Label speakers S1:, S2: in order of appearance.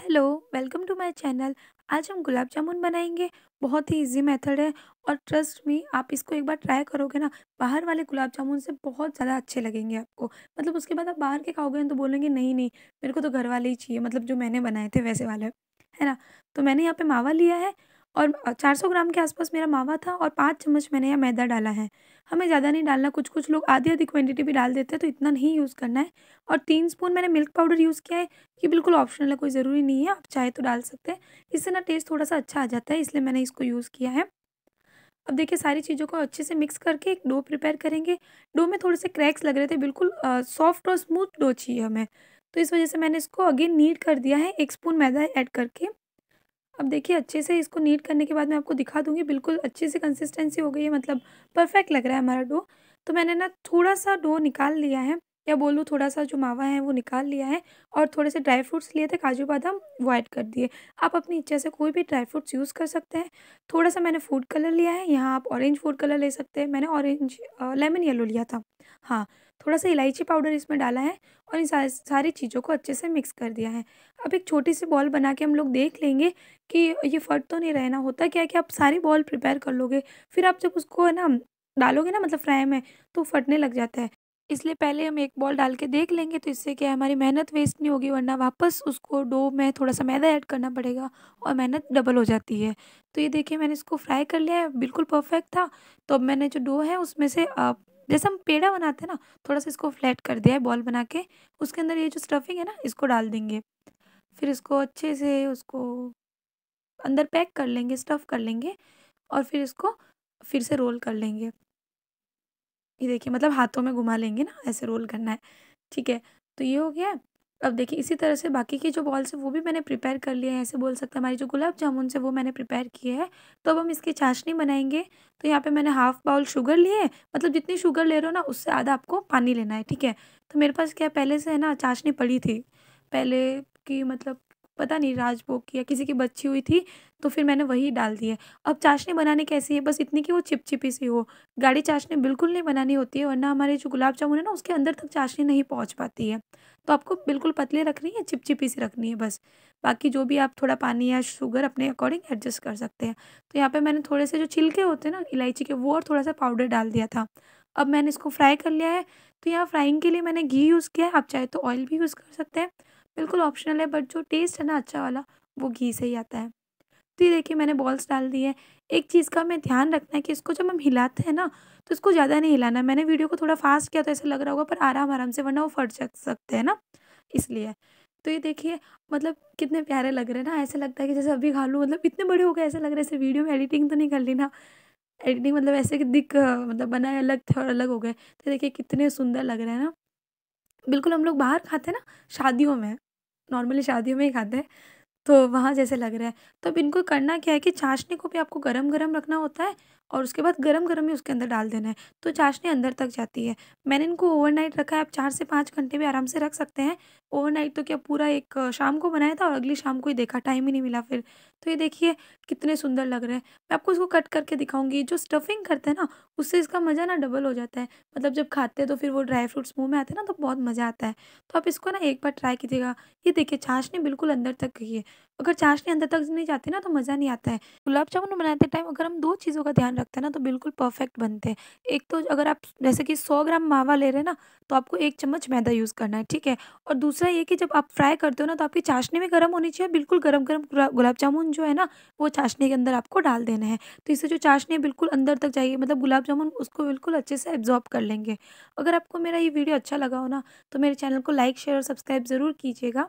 S1: hello welcome to my channel आज हम गुलाब जामुन बनाएंगे बहुत ही इजी मेथड है और ट्रस्ट में आप इसको एक बार ट्राई करोगे ना बाहर वाले गुलाब जामुन से बहुत ज़्यादा अच्छे लगेंगे आपको मतलब उसके बाद आप बाहर के खाओगे तो बोलेंगे नहीं नहीं मेरे को तो घर वाले ही चाहिए मतलब जो मैंने बनाए थे वैसे वाले है ना तो मैंने यहाँ पर मावा लिया है और 400 ग्राम के आसपास मेरा मावा था और पाँच चम्मच मैंने यह मैदा डाला है हमें ज़्यादा नहीं डालना कुछ कुछ लोग आधी आधी क्वांटिटी भी डाल देते हैं तो इतना नहीं यूज़ करना है और तीन स्पून मैंने मिल्क पाउडर यूज़ किया है ये बिल्कुल ऑप्शनल है कोई ज़रूरी नहीं है आप चाहे तो डाल सकते हैं इससे ना टेस्ट थोड़ा सा अच्छा आ जाता है इसलिए मैंने इसको यूज़ किया है अब देखिए सारी चीज़ों को अच्छे से मिक्स करके एक डो प्रिपेयर करेंगे डो में थोड़े से क्रैक्स लग रहे थे बिल्कुल सॉफ्ट और स्मूथ डो चाहिए हमें तो इस वजह से मैंने इसको अगेन नीट कर दिया है एक स्पून मैदा ऐड करके अब देखिए अच्छे से इसको नीट करने के बाद मैं आपको दिखा दूँगी बिल्कुल अच्छे से कंसिस्टेंसी हो गई है मतलब परफेक्ट लग रहा है हमारा डो तो मैंने ना थोड़ा सा डो निकाल लिया है या बोलूँ थोड़ा सा जो मावा है वो निकाल लिया है और थोड़े से ड्राई फ्रूट्स लिए थे काजू बादाम वाइट कर दिए आप अपनी इच्छा से कोई भी ड्राई फ्रूट्स यूज़ कर सकते हैं थोड़ा सा मैंने फूड कलर लिया है यहाँ आप ऑरेंज फूड कलर ले सकते हैं मैंने ऑरेंज लेमन येलो लिया था हाँ थोड़ा सा इलायची पाउडर इसमें डाला है और इन सारी चीज़ों को अच्छे से मिक्स कर दिया है अब एक छोटी सी बॉल बना के हम लोग देख लेंगे कि ये फट तो नहीं रहना होता क्या कि आप सारी बॉल प्रिपेयर कर लोगे फिर आप जब उसको है ना डालोगे ना मतलब फ्राई में तो फटने लग जाता है इसलिए पहले हम एक बॉल डाल के देख लेंगे तो इससे क्या है हमारी मेहनत वेस्ट नहीं होगी वरना वापस उसको डो में थोड़ा सा मैदा ऐड करना पड़ेगा और मेहनत डबल हो जाती है तो ये देखिए मैंने इसको फ्राई कर लिया है बिल्कुल परफेक्ट था तो अब मैंने जो डो है उसमें से जैसे हम पेड़ा बनाते हैं ना थोड़ा सा इसको फ्लैट कर दिया है बॉल बना के उसके अंदर ये जो स्टफिंग है ना इसको डाल देंगे फिर इसको अच्छे से उसको अंदर पैक कर लेंगे स्टफ़ कर लेंगे और फिर इसको फिर से रोल कर लेंगे ये देखिए मतलब हाथों में घुमा लेंगे ना ऐसे रोल करना है ठीक है तो ये हो गया अब देखिए इसी तरह से बाकी के जो बॉल्स हैं वो भी मैंने प्रिपेयर कर लिए हैं ऐसे बोल सकते हैं हमारी जो गुलाब जामुन से वो मैंने प्रिपेयर किए हैं तो अब हम इसकी चाशनी बनाएंगे तो यहाँ पे मैंने हाफ़ बाउल शुगर लिए है मतलब जितनी शुगर ले रहे हो ना उससे आधा आपको पानी लेना है ठीक है तो मेरे पास क्या पहले से है ना चाशनी पड़ी थी पहले की मतलब पता नहीं राजभोग की या किसी की बच्ची हुई थी तो फिर मैंने वही डाल दी है अब चाशनी बनाने कैसी है बस इतनी कि वो चिपचिपी सी हो गाढ़ी चाशनी बिल्कुल नहीं बनानी होती है वरना हमारे जो गुलाब जामुन है ना उसके अंदर तक चाशनी नहीं पहुँच पाती है तो आपको बिल्कुल पतले रखनी है चिपचिपी सी रखनी है बस बाकी जो भी आप थोड़ा पानी या शुगर अपने अकॉर्डिंग एडजस्ट कर सकते हैं तो यहाँ पे मैंने थोड़े से जो छिलके होते हैं ना इलायची के वो और थोड़ा सा पाउडर डाल दिया था अब मैंने इसको फ्राई कर लिया है तो यहाँ फ्राइंग के लिए मैंने घी यूज़ किया है आप चाहे तो ऑयल भी यूज़ कर सकते हैं बिल्कुल ऑप्शनल है बट जो टेस्ट है ना अच्छा वाला वो घी से ही आता है तो ये देखिए मैंने बॉल्स डाल दी है एक चीज़ का हमें ध्यान रखना है कि इसको जब हम हिलाते हैं ना तो इसको ज़्यादा नहीं हिलाना मैंने वीडियो को थोड़ा फास्ट किया तो ऐसा लग रहा होगा पर आराम आराम से वरना वो फट सकते हैं ना इसलिए तो ये देखिए मतलब कितने प्यारे लग रहे हैं ना ऐसा लगता है कि जैसे अभी खा लूँ मतलब इतने बड़े हो गए ऐसे लग रहा है वीडियो में एडिटिंग तो नहीं कर ली ना एडिटिंग मतलब ऐसे कि दिख मतलब बनाए अलग थे और अलग हो गए तो देखिए कितने सुंदर लग रहे हैं ना बिल्कुल हम लोग बाहर खाते हैं ना शादियों में नॉर्मली शादियों में ही खाते हैं तो वहाँ जैसे लग रहा है तो अब इनको करना क्या है कि चाशनी को भी आपको गरम गरम रखना होता है और उसके बाद गरम गरम ही उसके अंदर डाल देना है तो चाशनी अंदर तक जाती है मैंने इनको ओवरनाइट रखा है आप चार से पाँच घंटे भी आराम से रख सकते हैं ओवरनाइट तो क्या पूरा एक शाम को बनाया था और अगली शाम को ही देखा टाइम ही नहीं मिला फिर तो ये देखिए कितने सुंदर लग रहे हैं मैं आपको इसको कट करके दिखाऊंगी जो स्टफिंग करते हैं ना उससे इसका मज़ा ना डबल हो जाता है मतलब जब खाते हैं तो फिर वो ड्राई फ्रूट्स मुँह में आते हैं ना तो बहुत मज़ा आता है तो आप इसको ना एक बार ट्राई कीजिएगा ये देखिए चाशनी बिल्कुल अंदर तक गई है अगर चाशनी अंदर तक नहीं जाती ना तो मज़ा नहीं आता है गुलाब जामुन बनाते टाइम अगर हम दो चीज़ों का ध्यान रखते हैं ना तो बिल्कुल परफेक्ट बनते हैं एक तो अगर आप जैसे कि सौ ग्राम मावा ले रहे हैं ना तो आपको एक चम्मच मैदा यूज़ करना है ठीक है और दूसरा ये कि जब आप फ्राई करते हो ना तो आपकी चाशनी में गर्म होनी चाहिए बिल्कुल गर्म गर्म गुलाब जामुन जो है ना वो चाशनी के अंदर आपको डाल देना है तो इससे जो चाशनी है बिल्कुल अंदर तक जाएगी मतलब गुलाब जामुन उसको बिल्कुल अच्छे से एब्जॉर्ब कर लेंगे अगर आपको मेरा ये वीडियो अच्छा लगा हो ना तो मेरे चैनल को लाइक शेयर और सब्सक्राइब ज़रूर कीजिएगा